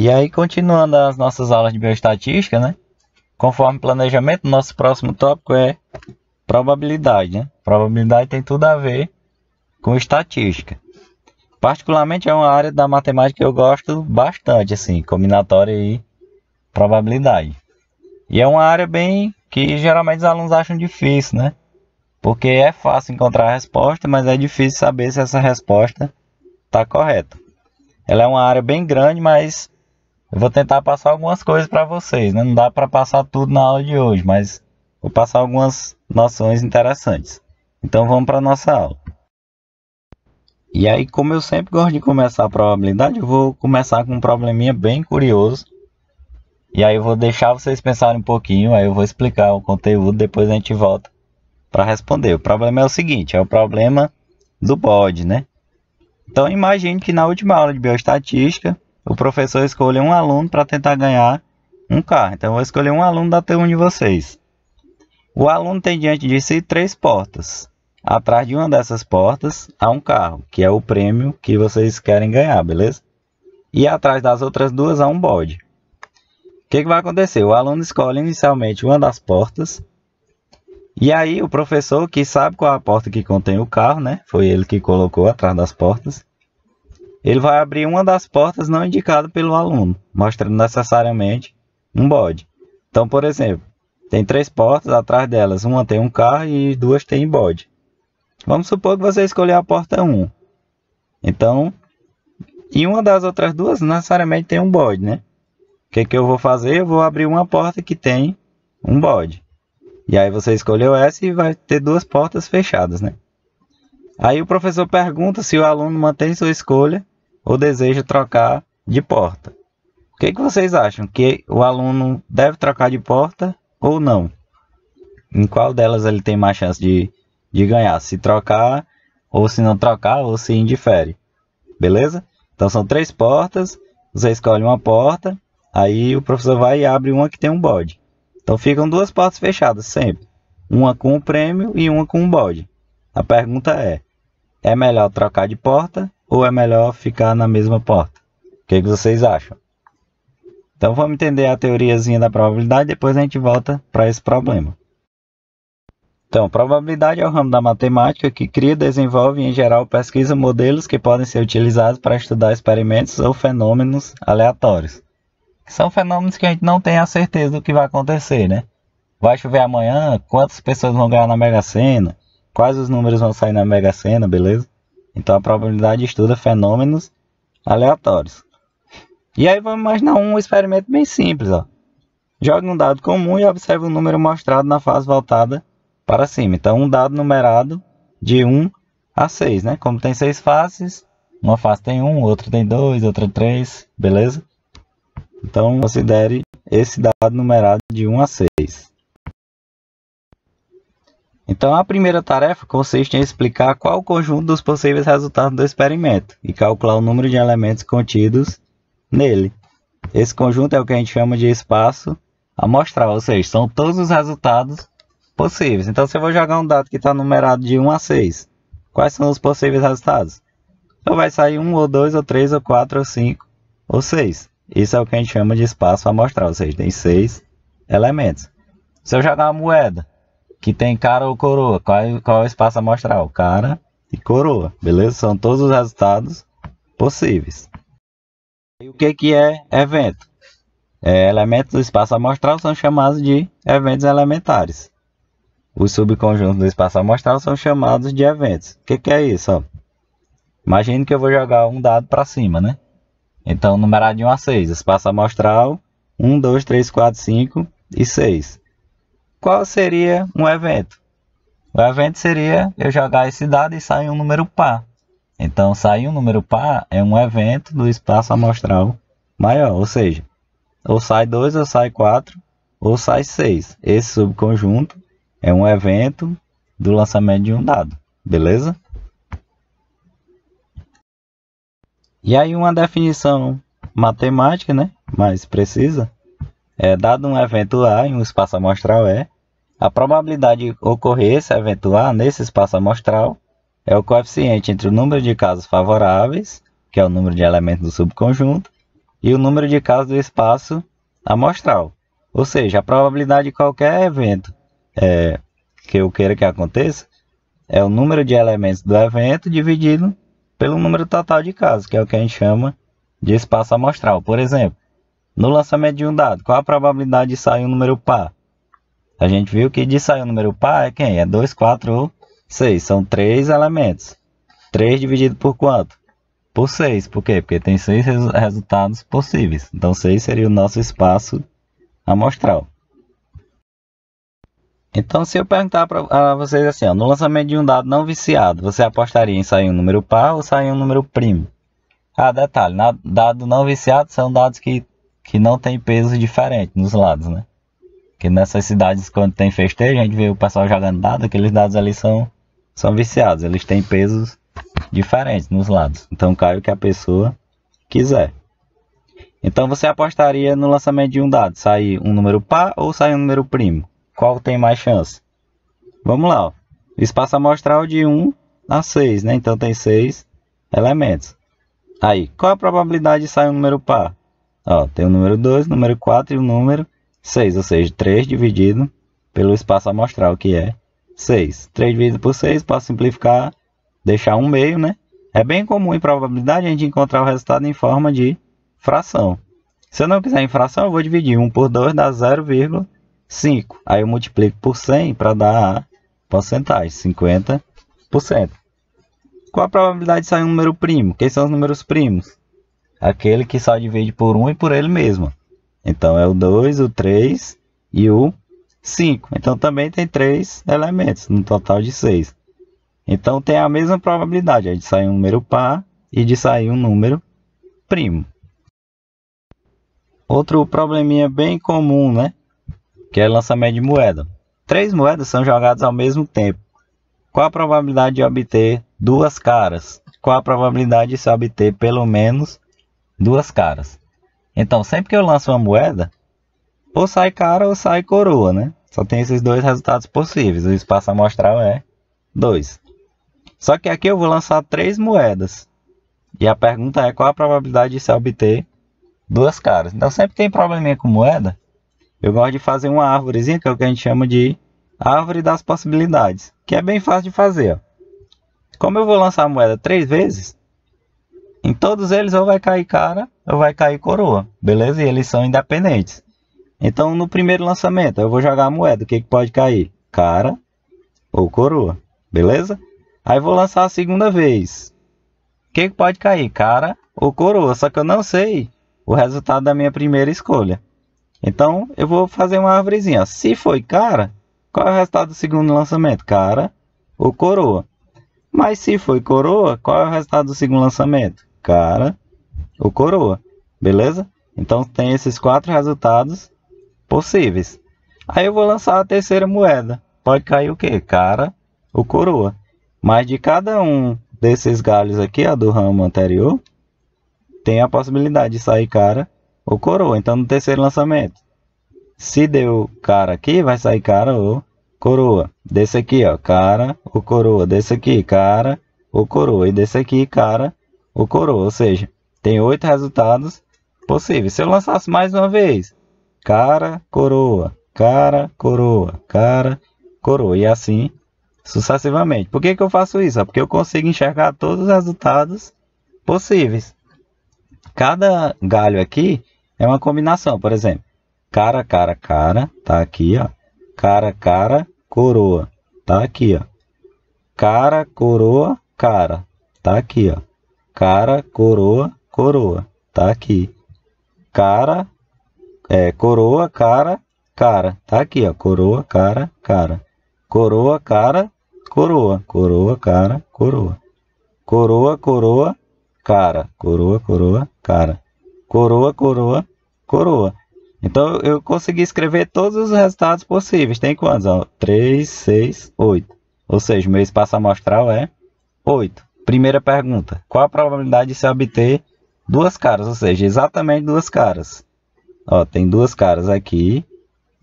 E aí, continuando as nossas aulas de bioestatística, né? Conforme planejamento, nosso próximo tópico é probabilidade. Né? Probabilidade tem tudo a ver com estatística. Particularmente é uma área da matemática que eu gosto bastante, assim, combinatória e probabilidade. E é uma área bem que geralmente os alunos acham difícil, né? Porque é fácil encontrar a resposta, mas é difícil saber se essa resposta está correta. Ela é uma área bem grande, mas eu vou tentar passar algumas coisas para vocês, né? Não dá para passar tudo na aula de hoje, mas vou passar algumas noções interessantes. Então vamos para nossa aula. E aí, como eu sempre gosto de começar a probabilidade, eu vou começar com um probleminha bem curioso. E aí eu vou deixar vocês pensarem um pouquinho, aí eu vou explicar o conteúdo, depois a gente volta para responder. O problema é o seguinte, é o problema do bode, né? Então imagine que na última aula de bioestatística o professor escolhe um aluno para tentar ganhar um carro. Então, eu vou escolher um aluno da T1 de vocês. O aluno tem diante de si três portas. Atrás de uma dessas portas há um carro, que é o prêmio que vocês querem ganhar, beleza? E atrás das outras duas há um bode. O que, que vai acontecer? O aluno escolhe inicialmente uma das portas. E aí o professor, que sabe qual é a porta que contém o carro, né? Foi ele que colocou atrás das portas ele vai abrir uma das portas não indicada pelo aluno, mostrando necessariamente um bode. Então, por exemplo, tem três portas, atrás delas uma tem um carro e duas tem bode. Vamos supor que você escolhe a porta 1. Então, e uma das outras duas necessariamente tem um bode, né? O que, é que eu vou fazer? Eu vou abrir uma porta que tem um bode. E aí você escolheu essa e vai ter duas portas fechadas, né? Aí o professor pergunta se o aluno mantém sua escolha ou deseja trocar de porta. O que, que vocês acham? Que o aluno deve trocar de porta ou não? Em qual delas ele tem mais chance de, de ganhar? Se trocar, ou se não trocar, ou se indifere. Beleza? Então são três portas, você escolhe uma porta, aí o professor vai e abre uma que tem um bode. Então ficam duas portas fechadas sempre. Uma com o prêmio e uma com o bode. A pergunta é: é melhor trocar de porta ou é melhor ficar na mesma porta? O que, é que vocês acham? Então vamos entender a teoriazinha da probabilidade, depois a gente volta para esse problema. Então, probabilidade é o ramo da matemática que cria, desenvolve e, em geral, pesquisa modelos que podem ser utilizados para estudar experimentos ou fenômenos aleatórios. São fenômenos que a gente não tem a certeza do que vai acontecer, né? Vai chover amanhã? Quantas pessoas vão ganhar na Mega Sena? Quais os números vão sair na Mega Sena, beleza? Então a probabilidade estuda fenômenos aleatórios. E aí vamos imaginar um experimento bem simples. Ó. Jogue um dado comum e observe o número mostrado na face voltada para cima. Então um dado numerado de 1 a 6. Né? Como tem seis faces, uma face tem 1, outra tem 2, outra 3, beleza? Então considere esse dado numerado de 1 a 6. Então, a primeira tarefa consiste é em explicar qual o conjunto dos possíveis resultados do experimento e calcular o número de elementos contidos nele. Esse conjunto é o que a gente chama de espaço amostral, ou seja, são todos os resultados possíveis. Então, se eu vou jogar um dado que está numerado de 1 a 6, quais são os possíveis resultados? Então, vai sair 1 ou 2 ou 3 ou 4 ou 5 ou 6. Isso é o que a gente chama de espaço amostral, ou seja, tem 6 elementos. Se eu jogar uma moeda que tem cara ou coroa. Qual é, qual é o espaço amostral? Cara e coroa, beleza? São todos os resultados possíveis. E o que, que é evento? É, elementos do espaço amostral são chamados de eventos elementares. Os subconjuntos do espaço amostral são chamados de eventos. O que, que é isso? imagina que eu vou jogar um dado para cima, né? Então, numerado de 1 a 6. Espaço amostral, 1, 2, 3, 4, 5 e 6 qual seria um evento? O evento seria eu jogar esse dado e sair um número par. Então, sair um número par é um evento do espaço amostral maior, ou seja, ou sai 2, ou sai 4, ou sai 6. Esse subconjunto é um evento do lançamento de um dado, beleza? E aí uma definição matemática, né, mais precisa, é, dado um evento A em um espaço amostral E, é. a probabilidade de ocorrer esse evento A nesse espaço amostral é o coeficiente entre o número de casos favoráveis, que é o número de elementos do subconjunto, e o número de casos do espaço amostral. Ou seja, a probabilidade de qualquer evento é, que eu queira que aconteça é o número de elementos do evento dividido pelo número total de casos, que é o que a gente chama de espaço amostral. Por exemplo, no lançamento de um dado, qual a probabilidade de sair um número par? A gente viu que de sair um número par é quem? É 2, 4 ou 6. São três elementos. 3 dividido por quanto? Por 6. Por quê? Porque tem seis res resultados possíveis. Então 6 seria o nosso espaço amostral. Então, se eu perguntar para vocês assim, ó, no lançamento de um dado não viciado, você apostaria em sair um número par ou sair um número primo? Ah, detalhe, na, dado não viciado são dados que que não tem pesos diferentes nos lados, né? Que nessas cidades, quando tem festejo, a gente vê o pessoal jogando dado, aqueles dados ali são, são viciados, eles têm pesos diferentes nos lados. Então cai o que a pessoa quiser. Então você apostaria no lançamento de um dado, sair um número par ou sair um número primo? Qual tem mais chance? Vamos lá, ó. espaço amostral de 1 a 6, né? Então tem 6 elementos. Aí, qual a probabilidade de sair um número par? Ó, tem o número 2, o número 4 e o número 6, ou seja, 3 dividido pelo espaço amostral, que é 6. 3 dividido por 6, para simplificar, deixar um meio, né? É bem comum em probabilidade a gente encontrar o resultado em forma de fração. Se eu não quiser em fração, eu vou dividir 1 por 2 dá 0,5. Aí eu multiplico por 100 para dar a porcentagem, 50%. Qual a probabilidade de sair um número primo? Quem são os números primos? aquele que só divide por um e por ele mesmo. Então é o 2, o 3 e o 5. Então também tem três elementos, no total de 6. Então tem a mesma probabilidade é de sair um número par e de sair um número primo. Outro probleminha bem comum, né? Que é lançamento de moeda. Três moedas são jogadas ao mesmo tempo. Qual a probabilidade de obter duas caras? Qual a probabilidade de se obter pelo menos duas caras. Então, sempre que eu lanço uma moeda, ou sai cara ou sai coroa, né? Só tem esses dois resultados possíveis. O espaço amostral é 2. Só que aqui eu vou lançar três moedas. E a pergunta é qual a probabilidade de se obter duas caras. Então sempre tem probleminha com moeda, eu gosto de fazer uma árvorezinha, que é o que a gente chama de árvore das possibilidades. Que é bem fácil de fazer. Ó. Como eu vou lançar a moeda três vezes, em todos eles ou vai cair cara ou vai cair coroa, beleza? E eles são independentes. Então no primeiro lançamento eu vou jogar a moeda, o que, que pode cair? Cara ou coroa, beleza? Aí vou lançar a segunda vez. O que, que pode cair? Cara ou coroa? Só que eu não sei o resultado da minha primeira escolha. Então eu vou fazer uma árvorezinha. Se foi cara, qual é o resultado do segundo lançamento? Cara ou coroa? Mas se foi coroa, qual é o resultado do segundo lançamento? cara ou coroa, beleza? Então tem esses quatro resultados possíveis. Aí eu vou lançar a terceira moeda. Pode cair o que? Cara ou coroa. Mas de cada um desses galhos aqui, a do ramo anterior, tem a possibilidade de sair cara ou coroa. Então no terceiro lançamento, se deu cara aqui, vai sair cara ou coroa. Desse aqui, ó, cara ou coroa. Desse aqui, cara ou coroa. E desse aqui, cara o coroa, ou seja, tem oito resultados possíveis. Se eu lançasse mais uma vez, cara, coroa, cara, coroa, cara, coroa, e assim sucessivamente. Por que, que eu faço isso? porque eu consigo enxergar todos os resultados possíveis. Cada galho aqui é uma combinação, por exemplo, cara, cara, cara, tá aqui, ó, cara, cara, coroa, tá aqui, ó, cara, coroa, cara, tá aqui, ó, cara, coroa, coroa. Tá aqui. Cara, é, coroa, cara, cara. Tá aqui, ó. Coroa, cara, cara. Coroa, cara, coroa. Coroa, cara, coroa. Coroa, coroa, cara. Coroa, coroa, cara. Coroa, coroa, coroa. Então, eu consegui escrever todos os resultados possíveis. Tem quantos? Ó, 3, 6, 8. Ou seja, meu espaço amostral é 8. Primeira pergunta: qual a probabilidade de se obter duas caras? Ou seja, exatamente duas caras. Ó, tem duas caras aqui,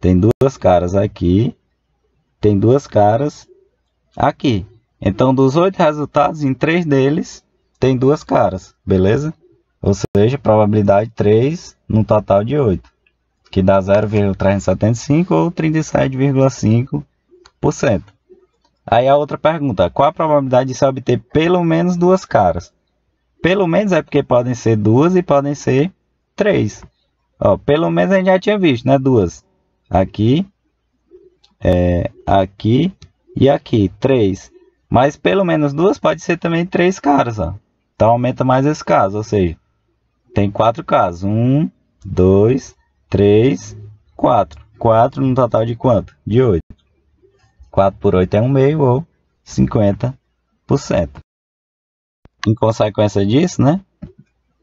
tem duas caras aqui, tem duas caras aqui. Então, dos oito resultados, em três deles tem duas caras, beleza? Ou seja, probabilidade 3 num total de 8, que dá 0,375 ou 37,5%. Aí a outra pergunta: qual a probabilidade de se obter pelo menos duas caras? Pelo menos é porque podem ser duas e podem ser três. Ó, pelo menos a gente já tinha visto, né? Duas. Aqui, é, aqui e aqui. Três. Mas pelo menos duas pode ser também três caras, ó. Então aumenta mais esse caso, ou seja, tem quatro casos. Um, dois, três, quatro. Quatro no total de quanto? De oito. 4 por 8 é 1 meio ou 50%. Em consequência disso, né?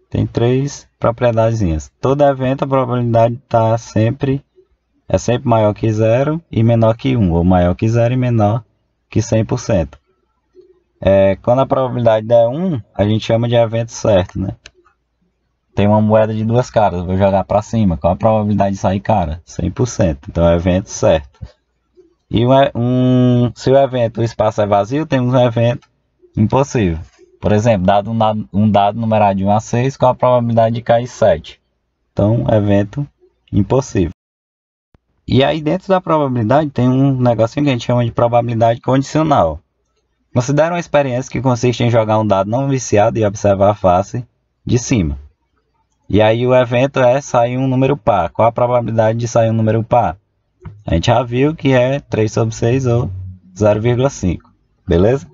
Tem três propriedadezinhas. Todo evento a probabilidade tá sempre é sempre maior que zero e menor que 1, ou maior que zero e menor que 100%. É, quando a probabilidade é 1, a gente chama de evento certo, né? Tem uma moeda de duas caras, vou jogar para cima. Qual a probabilidade de sair cara? 100%. Então é evento certo. E um, um, se o evento, o espaço é vazio, temos um evento impossível. Por exemplo, dado um, dado, um dado numerado de 1 a 6, qual a probabilidade de cair 7? Então, evento impossível. E aí dentro da probabilidade tem um negocinho que a gente chama de probabilidade condicional. Considera uma experiência que consiste em jogar um dado não viciado e observar a face de cima. E aí o evento é sair um número par. Qual a probabilidade de sair um número par? A gente já viu que é 3 sobre 6 ou 0,5, beleza?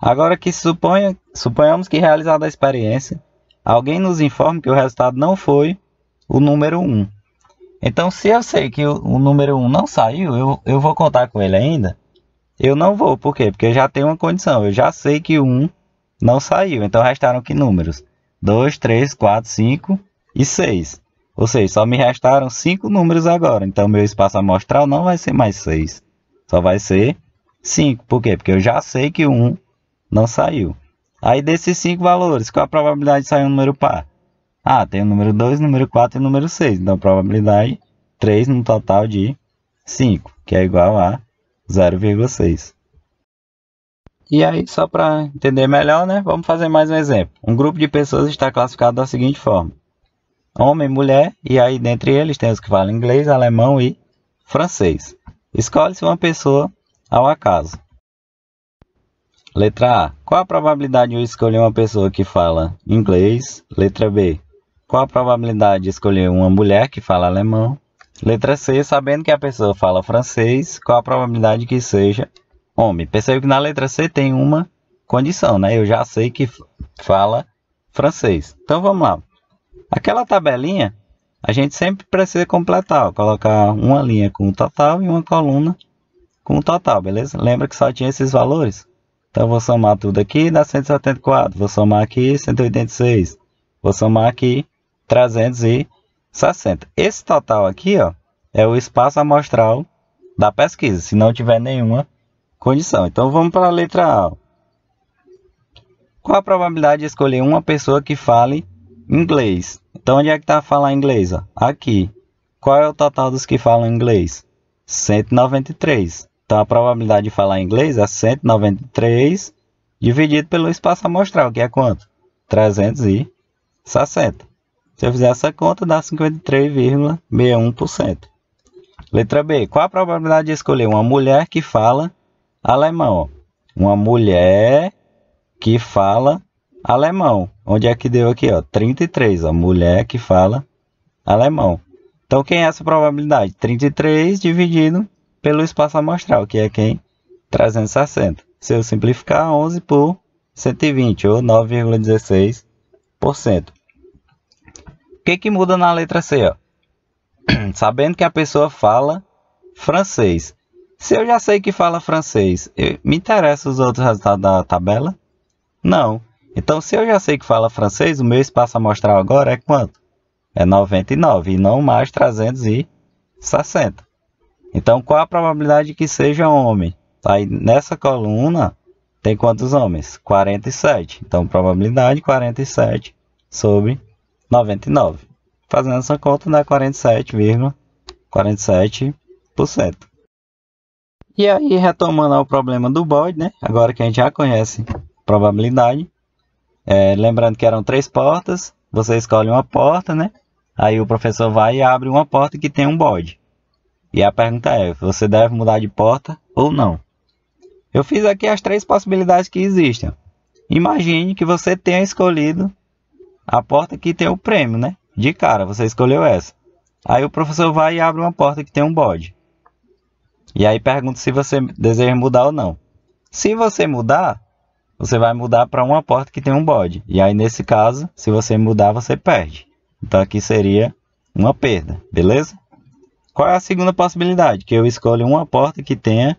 Agora que suponha, suponhamos que realizada a experiência, alguém nos informe que o resultado não foi o número 1. Então, se eu sei que o, o número 1 não saiu, eu, eu vou contar com ele ainda? Eu não vou, por quê? Porque eu já tenho uma condição, eu já sei que o 1 não saiu, então restaram que números? 2, 3, 4, 5 e 6. Ou seja, só me restaram 5 números agora. Então, meu espaço amostral não vai ser mais 6. Só vai ser 5. Por quê? Porque eu já sei que um não saiu. Aí, desses 5 valores, qual a probabilidade de sair um número par? Ah, tem o número 2, número 4 e número 6. Então, a probabilidade 3 no total de 5, que é igual a 0,6. E aí, só para entender melhor, né? Vamos fazer mais um exemplo. Um grupo de pessoas está classificado da seguinte forma homem, mulher, e aí dentre eles tem os que falam inglês, alemão e francês. Escolhe-se uma pessoa ao acaso. Letra A. Qual a probabilidade de eu escolher uma pessoa que fala inglês? Letra B. Qual a probabilidade de escolher uma mulher que fala alemão? Letra C. Sabendo que a pessoa fala francês, qual a probabilidade que seja homem? Percebo que na letra C tem uma condição, né? Eu já sei que fala francês. Então vamos lá. Aquela tabelinha a gente sempre precisa completar, ó, colocar uma linha com o total e uma coluna com o total, beleza? Lembra que só tinha esses valores? Então vou somar tudo aqui, dá 174, vou somar aqui 186, vou somar aqui 360. Esse total aqui, ó, é o espaço amostral da pesquisa, se não tiver nenhuma condição. Então vamos para a letra A. Qual a probabilidade de escolher uma pessoa que fale inglês? Então onde é que está a falar inglês? Ó? Aqui. Qual é o total dos que falam inglês? 193. Então a probabilidade de falar inglês é 193 dividido pelo espaço amostral, que é quanto? 360. Se eu fizer essa conta, dá 53,61%. Letra B. Qual a probabilidade de escolher uma mulher que fala alemão? Uma mulher que fala alemão. Onde é que deu aqui, ó? 33, a mulher que fala alemão. Então, quem é essa probabilidade? 33 dividido pelo espaço amostral, que é quem? 360. Se eu simplificar, 11 por 120, ou 9,16%. O que, que muda na letra C? Ó? Sabendo que a pessoa fala francês. Se eu já sei que fala francês, eu, me interessa os outros resultados da tabela? Não. Então, se eu já sei que fala francês, o meu espaço amostral agora é quanto? É 99 e não mais 360. Então, qual a probabilidade de que seja homem? Aí, nessa coluna, tem quantos homens? 47. Então, probabilidade 47 sobre 99. Fazendo essa conta, dá 47,47%. 47%. E aí, retomando ao problema do bode, né? agora que a gente já conhece probabilidade, é, lembrando que eram três portas, você escolhe uma porta, né? Aí o professor vai e abre uma porta que tem um bode. E a pergunta é: você deve mudar de porta ou não? Eu fiz aqui as três possibilidades que existem. Imagine que você tenha escolhido a porta que tem o prêmio, né? De cara, você escolheu essa. Aí o professor vai e abre uma porta que tem um bode. E aí pergunta se você deseja mudar ou não. Se você mudar, você vai mudar para uma porta que tem um bode. E aí, nesse caso, se você mudar, você perde. Então, aqui seria uma perda, beleza? Qual é a segunda possibilidade? Que eu escolho uma porta que tenha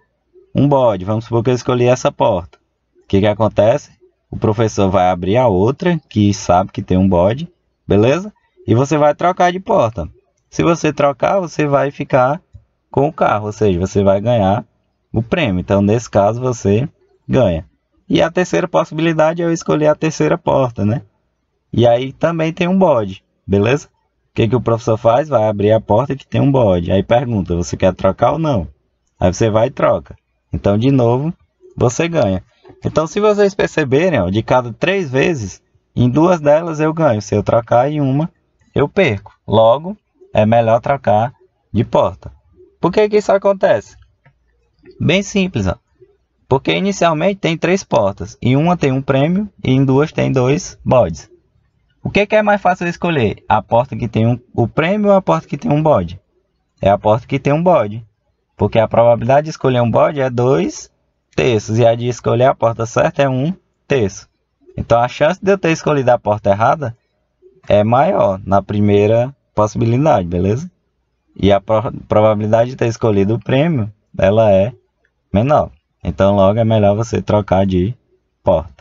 um bode. Vamos supor que eu escolhi essa porta. O que, que acontece? O professor vai abrir a outra, que sabe que tem um bode, beleza? E você vai trocar de porta. Se você trocar, você vai ficar com o carro, ou seja, você vai ganhar o prêmio. Então, nesse caso, você ganha. E a terceira possibilidade é eu escolher a terceira porta, né? E aí também tem um bode, beleza? O que, que o professor faz? Vai abrir a porta que tem um bode. Aí pergunta, você quer trocar ou não? Aí você vai e troca. Então, de novo, você ganha. Então, se vocês perceberem, ó, de cada três vezes, em duas delas eu ganho. Se eu trocar em uma, eu perco. Logo, é melhor trocar de porta. Por que, que isso acontece? Bem simples. Ó. Porque inicialmente tem três portas. Em uma tem um prêmio e em duas tem dois bodes. O que, é que é mais fácil escolher? A porta que tem um, o prêmio ou a porta que tem um bode? É a porta que tem um bode. Porque a probabilidade de escolher um bode é 2 terços. E a de escolher a porta certa é 1 um terço. Então a chance de eu ter escolhido a porta errada é maior na primeira possibilidade, beleza? E a pro probabilidade de ter escolhido o prêmio, ela é menor. Então logo é melhor você trocar de porta.